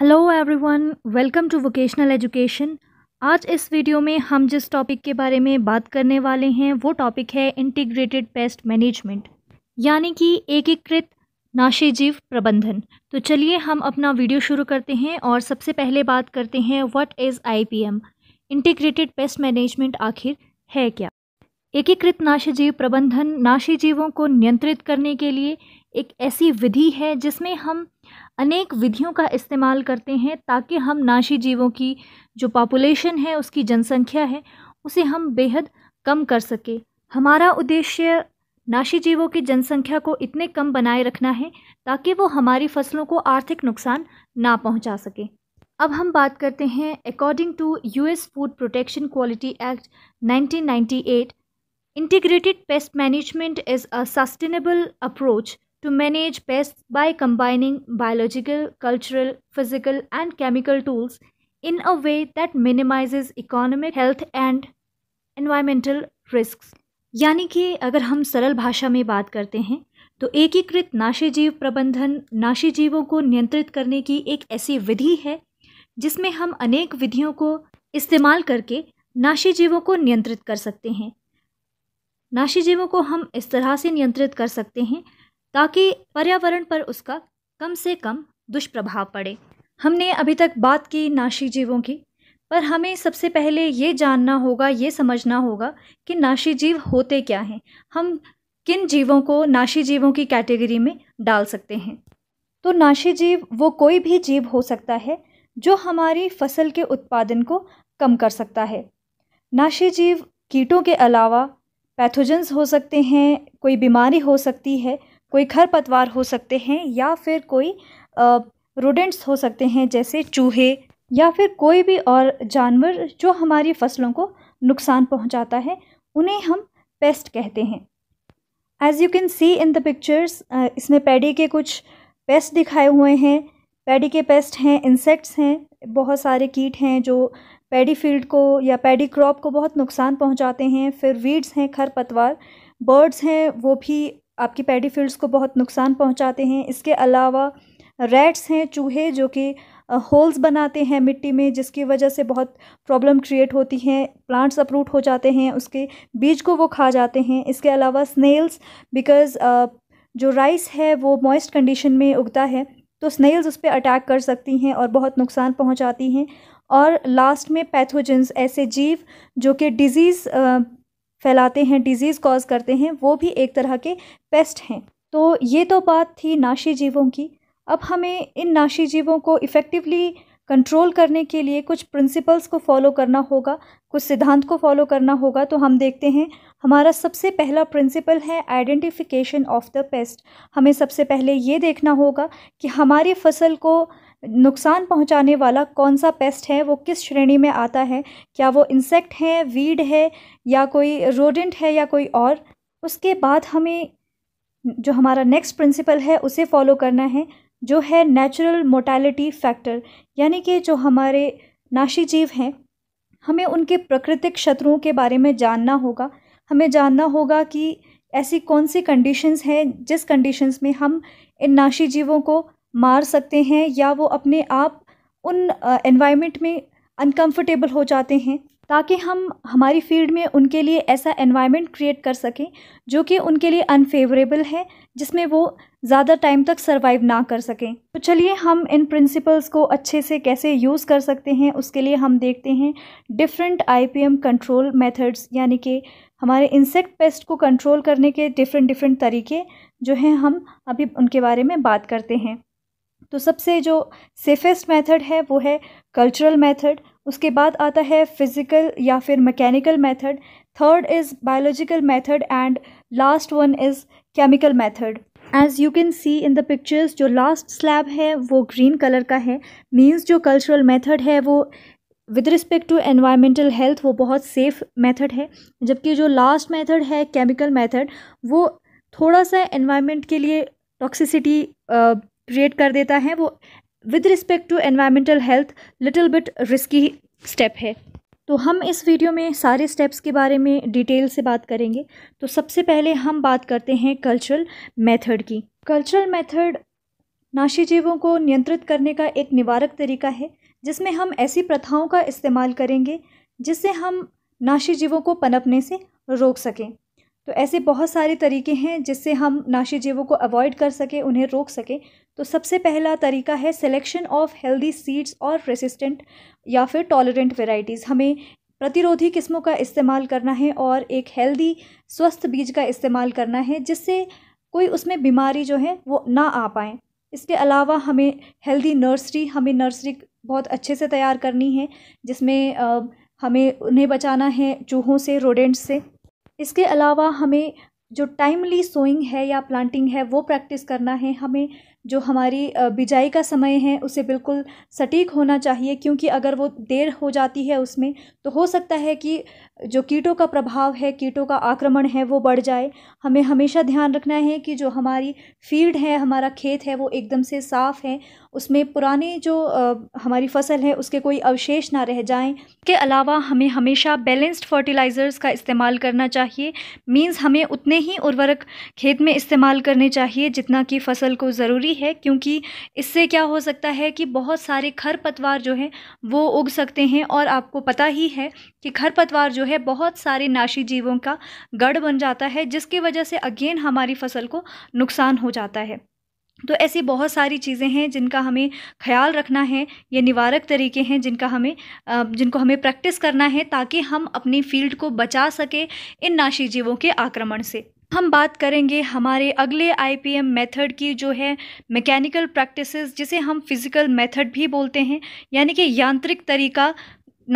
Hello everyone welcome to vocational education आज इस video में हम जिस टॉपिक के बारे में बात करने वाले हैं वो टॉपिक है इंटीग्रेटेड पेस्ट मैनेजमेंट यानी कि एकीकृत नाशीजीव प्रबंधन तो चलिए हम अपना वीडियो शुरू करते हैं और सबसे पहले बात करते हैं what is IPM integrated pest management आखिर है क्या एकीकृत नाशी जीव प्रबंधन नाशी जीवों को नियंत्रित करने के लिए एक ऐसी विधि है जिसमें हम अनेक विधियों का इस्तेमाल करते हैं ताकि हम नाशी जीवों की जो पॉपुलेशन है उसकी जनसंख्या है उसे हम बेहद कम कर सके हमारा उद्देश्य नाशी जीवों की जनसंख्या को इतने कम बनाए रखना है ताकि वो हमारी फसलों को आर्थिक नुकसान ना पहुंचा सके अब हम बात करते हैं according to US food protection quality act 1998 Integrated pest management is a sustainable approach to manage pests by combining biological, cultural, physical, and chemical tools in a way that minimizes economic health and environmental risks. यानी कि अगर हम सरल भाषा में बात करते हैं तो एकीकृत नाशी जीव प्रबंधन नाशी जीवों को नियंत्रित करने की एक ऐसी विधि है जिसमें हम अनेक विधियों को इस्तेमाल करके नाशी जीवों को नियंत्रित कर सकते हैं नाशीजीवों को हम इस तरह से नियंत्रित कर सकते हैं ताकि पर्यावरण पर उसका कम से कम दुष्प्रभाव पड़े हमने अभी तक बात की नाशी जीवों की पर हमें सबसे पहले ये जानना होगा ये समझना होगा कि नाशी जीव होते क्या हैं हम किन जीवों को नाशी जीवों की कैटेगरी में डाल सकते हैं तो नाशी जीव वो कोई भी जीव हो सकता है जो हमारी फसल के उत्पादन को कम कर सकता है नाशी जीव कीटों के अलावा पैथोजेंस हो सकते हैं कोई बीमारी हो सकती है कोई खरपतवार हो सकते हैं या फिर कोई रोडेंट्स हो सकते हैं जैसे चूहे या फिर कोई भी और जानवर जो हमारी फसलों को नुकसान पहुंचाता है उन्हें हम पेस्ट कहते हैं as you can see in the pictures इसमें पैडी के कुछ पेस्ट दिखाए हुए हैं पैडी के पेस्ट हैं इंसेक्ट्स हैं बहुत सारे कीट हैं जो पैडी फील्ड को या पैडी क्रॉप को बहुत नुकसान पहुंचाते हैं फिर वीड्स हैं खरपतवार बर्ड्स हैं वो भी आपकी पैडी फील्ड्स को बहुत नुकसान पहुंचाते हैं इसके अलावा रैट्स हैं चूहे जो कि होल्स बनाते हैं मिट्टी में जिसकी वजह से बहुत प्रॉब्लम क्रिएट होती हैं प्लांट्स अप्रूट हो जाते हैं उसके बीज को वो खा जाते हैं इसके अलावा स्नेल्स बिकॉज़ जो राइस है वो मॉइस्ट कंडीशन में उगता है तो स्नेल्स उस पर अटैक कर सकती हैं और बहुत नुकसान पहुंचाती हैं और लास्ट में पैथोजेंस ऐसे जीव जो कि डिज़ीज़ फैलाते हैं डिज़ीज़ कॉज करते हैं वो भी एक तरह के पेस्ट हैं तो ये तो बात थी नाशी जीवों की अब हमें इन नाशी जीवों को इफ़ेक्टिवली कंट्रोल करने के लिए कुछ प्रिंसिपल्स को फॉलो करना होगा कुछ सिद्धांत को फॉलो करना होगा तो हम देखते हैं हमारा सबसे पहला प्रिंसिपल है आइडेंटिफिकेशन ऑफ द पेस्ट हमें सबसे पहले ये देखना होगा कि हमारी फसल को नुकसान पहुंचाने वाला कौन सा पेस्ट है वो किस श्रेणी में आता है क्या वो इंसेक्ट है वीड है या कोई रोडेंट है या कोई और उसके बाद हमें जो हमारा नेक्स्ट प्रिंसिपल है उसे फॉलो करना है जो है नेचुरल मोटेलिटी फैक्टर यानी कि जो हमारे नाशी जीव हैं हमें उनके प्राकृतिक शत्रुओं के बारे में जानना होगा हमें जानना होगा कि ऐसी कौन सी कंडीशंस हैं जिस कंडीशंस में हम इन नाशी जीवों को मार सकते हैं या वो अपने आप उन एनवायरनमेंट में अनकंफर्टेबल हो जाते हैं ताकि हम हमारी फील्ड में उनके लिए ऐसा एनवायरनमेंट क्रिएट कर सकें जो कि उनके लिए अनफेवरेबल है जिसमें वो ज़्यादा टाइम तक सर्वाइव ना कर सकें तो चलिए हम इन प्रिंसिपल्स को अच्छे से कैसे यूज़ कर सकते हैं उसके लिए हम देखते हैं डिफरेंट आईपीएम कंट्रोल मेथड्स यानी कि हमारे इंसेक्ट पेस्ट को कंट्रोल करने के डिफरेंट डिफरेंट तरीके जो हैं हम अभी उनके बारे में बात करते हैं तो सबसे जो सेफेस्ट मेथड है वो है कल्चरल मेथड उसके बाद आता है फिज़िकल या फिर mechanical method third is biological method and last one is chemical method as you can see in the pictures जो लास्ट स्लैब है वो ग्रीन कलर का है मीन्स जो कल्चरल मेथड है वो with respect to environmental health वो बहुत सेफ़ मेथड है जबकि जो लास्ट मेथड है केमिकल मेथड वो थोड़ा सा एनवायरमेंट के लिए टॉक्सिसिटी क्रिएट कर देता है वो with respect to environmental health little bit risky step है तो हम इस वीडियो में सारे स्टेप्स के बारे में डिटेल से बात करेंगे तो सबसे पहले हम बात करते हैं कल्चरल मेथड की कल्चरल मेथड नाशी जीवों को नियंत्रित करने का एक निवारक तरीका है जिसमें हम ऐसी प्रथाओं का इस्तेमाल करेंगे जिससे हम नाशी जीवों को पनपने से रोक सकें तो ऐसे बहुत सारे तरीके हैं जिससे हम नाशी नाशीजीवों को अवॉइड कर सकें उन्हें रोक सकें तो सबसे पहला तरीका है सिलेक्शन ऑफ हेल्दी सीड्स और रेसिस्टेंट या फिर टॉलरेंट वेराइटीज़ हमें प्रतिरोधी किस्मों का इस्तेमाल करना है और एक हेल्दी स्वस्थ बीज का इस्तेमाल करना है जिससे कोई उसमें बीमारी जो है वो ना आ पाए इसके अलावा हमें हेल्दी नर्सरी हमें नर्सरी बहुत अच्छे से तैयार करनी है जिसमें हमें उन्हें बचाना है चूहों से रोडेंट्स से इसके अलावा हमें जो टाइमली सोइंग है या प्लांटिंग है वो प्रैक्टिस करना है हमें जो हमारी बिजाई का समय है उसे बिल्कुल सटीक होना चाहिए क्योंकि अगर वो देर हो जाती है उसमें तो हो सकता है कि जो कीटों का प्रभाव है कीटों का आक्रमण है वो बढ़ जाए हमें हमेशा ध्यान रखना है कि जो हमारी फील्ड है हमारा खेत है वो एकदम से साफ़ है उसमें पुराने जो हमारी फसल है उसके कोई अवशेष ना रह जाएं के अलावा हमें हमेशा बैलेंस्ड फर्टिलाइज़र्स का इस्तेमाल करना चाहिए मींस हमें उतने ही उर्वरक खेत में इस्तेमाल करने चाहिए जितना कि फसल को ज़रूरी ज़रूरी है क्योंकि इससे क्या हो सकता है कि बहुत सारे खरपतवार जो हैं वो उग सकते हैं और आपको पता ही है कि खरपतवार जो है बहुत सारे नाशी जीवों का गढ़ बन जाता है जिसकी वजह से अगेन हमारी फसल को नुकसान हो जाता है तो ऐसी बहुत सारी चीज़ें हैं जिनका हमें ख्याल रखना है ये निवारक तरीके हैं जिनका हमें जिनको हमें प्रैक्टिस करना है ताकि हम अपनी फील्ड को बचा सकें इन नाशी जीवों के आक्रमण से हम बात करेंगे हमारे अगले आईपीएम मेथड की जो है मैकेनिकल प्रैक्टिसेस जिसे हम फिज़िकल मेथड भी बोलते हैं यानी कि यांत्रिक तरीका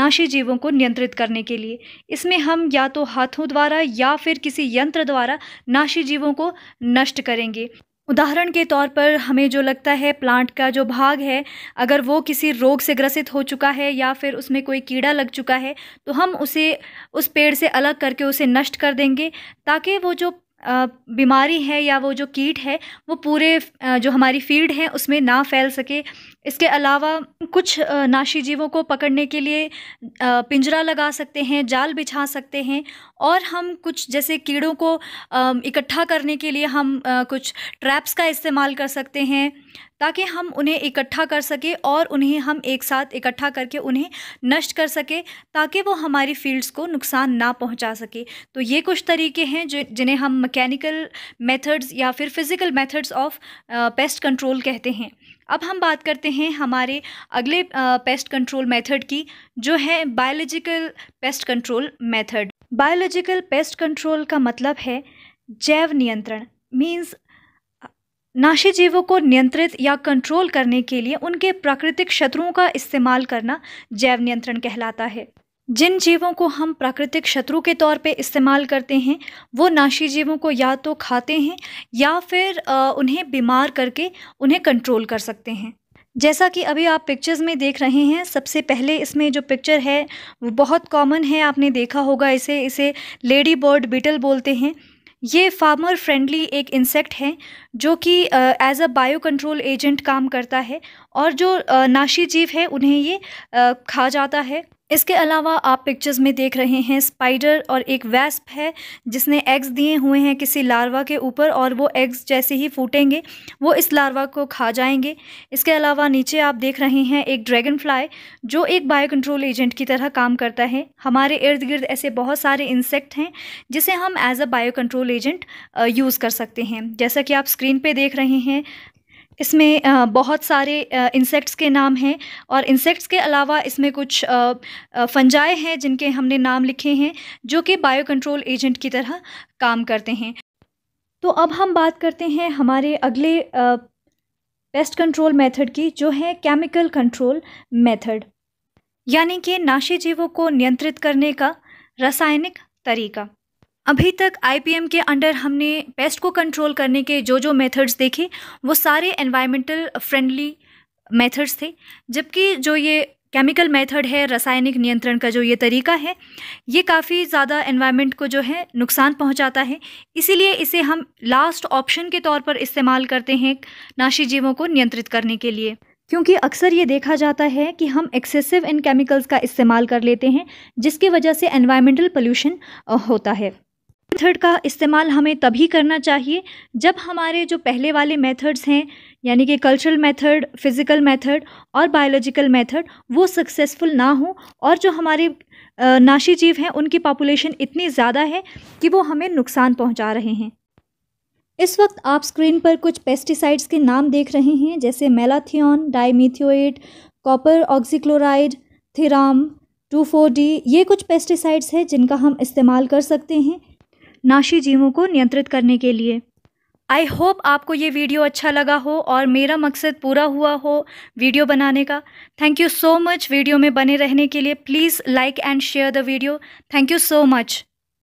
नाशी जीवों को नियंत्रित करने के लिए इसमें हम या तो हाथों द्वारा या फिर किसी यंत्र द्वारा नाशी जीवों को नष्ट करेंगे उदाहरण के तौर पर हमें जो लगता है प्लांट का जो भाग है अगर वो किसी रोग से ग्रसित हो चुका है या फिर उसमें कोई कीड़ा लग चुका है तो हम उसे उस पेड़ से अलग करके उसे नष्ट कर देंगे ताकि वो जो बीमारी है या वो जो कीट है वो पूरे जो हमारी फील्ड है उसमें ना फैल सके इसके अलावा कुछ नाशी जीवों को पकड़ने के लिए पिंजरा लगा सकते हैं जाल बिछा सकते हैं और हम कुछ जैसे कीड़ों को इकट्ठा करने के लिए हम कुछ ट्रैप्स का इस्तेमाल कर सकते हैं ताकि हम उन्हें इकट्ठा कर सके और उन्हें हम एक साथ इकट्ठा करके उन्हें नष्ट कर सके ताकि वो हमारी फील्ड्स को नुकसान ना पहुंचा सके तो ये कुछ तरीके हैं जो जिन्हें हम मैकेनिकल मेथड्स या फिर physical methods of pest control कहते हैं अब हम बात करते हैं हमारे अगले पेस्ट कंट्रोल मेथड की जो है biological pest control method biological pest control का मतलब है जैव नियंत्रण मीन्स नाशी जीवों को नियंत्रित या कंट्रोल करने के लिए उनके प्राकृतिक शत्रुओं का इस्तेमाल करना जैव नियंत्रण कहलाता है जिन जीवों को हम प्राकृतिक शत्रु के तौर पे इस्तेमाल करते हैं वो नाशी जीवों को या तो खाते हैं या फिर उन्हें बीमार करके उन्हें कंट्रोल कर सकते हैं जैसा कि अभी आप पिक्चर्स में देख रहे हैं सबसे पहले इसमें जो पिक्चर है वो बहुत कॉमन है आपने देखा होगा इसे इसे लेडी बर्ड बीटल बोलते हैं ये फार्मर फ्रेंडली एक इंसेक्ट है जो कि as a bio control agent काम करता है और जो uh, नाशी जीव है उन्हें ये uh, खा जाता है इसके अलावा आप पिक्चर्स में देख रहे हैं स्पाइडर और एक वैस्प है जिसने एग्स दिए हुए हैं किसी लार्वा के ऊपर और वो एग्स जैसे ही फूटेंगे वो इस लार्वा को खा जाएंगे इसके अलावा नीचे आप देख रहे हैं एक ड्रैगन फ्लाई जो एक बायो कंट्रोल एजेंट की तरह काम करता है हमारे इर्द गिर्द ऐसे बहुत सारे इंसेक्ट हैं जिसे हम as a bio control agent use कर सकते हैं जैसा कि आप स्क्रीन पर देख रहे हैं इसमें बहुत सारे इंसेक्ट्स के नाम हैं और इंसेक्ट्स के अलावा इसमें कुछ फंजाए हैं जिनके हमने नाम लिखे हैं जो कि बायो कंट्रोल एजेंट की तरह काम करते हैं तो अब हम बात करते हैं हमारे अगले पेस्ट कंट्रोल मेथड की जो है केमिकल कंट्रोल मेथड यानी कि नाशी जीवों को नियंत्रित करने का रासायनिक तरीका अभी तक आईपीएम के अंडर हमने पेस्ट को कंट्रोल करने के जो जो मेथड्स देखे वो सारे एनवायरमेंटल फ्रेंडली मेथड्स थे जबकि जो ये केमिकल मेथड है रासायनिक नियंत्रण का जो ये तरीका है ये काफ़ी ज़्यादा एनवायरनमेंट को जो है नुकसान पहुंचाता है इसीलिए इसे हम लास्ट ऑप्शन के तौर पर इस्तेमाल करते हैं नाशी जीवों को नियंत्रित करने के लिए क्योंकि अक्सर ये देखा जाता है कि हम एक्सेसिव इन केमिकल्स का इस्तेमाल कर लेते हैं जिसकी वजह से एनवायरमेंटल पोल्यूशन होता है मेथड का इस्तेमाल हमें तभी करना चाहिए जब हमारे जो पहले वाले मेथड्स हैं यानी कि कल्चरल मेथड फिज़िकल मेथड और बायोलॉजिकल मेथड वो सक्सेसफुल ना हो और जो हमारे नाशी जीव हैं उनकी पॉपुलेशन इतनी ज़्यादा है कि वो हमें नुकसान पहुंचा रहे हैं इस वक्त आप स्क्रीन पर कुछ पेस्टिसाइड्स के नाम देख रहे हैं जैसे malathion dimethoate copper oxychloride thiram two four D ये कुछ पेस्टिसाइड्स हैं जिनका हम इस्तेमाल कर सकते हैं नाशी जीवों को नियंत्रित करने के लिए आई होप आपको ये वीडियो अच्छा लगा हो और मेरा मकसद पूरा हुआ हो वीडियो बनाने का thank you so much video में बने रहने के लिए please like and share the video thank you so much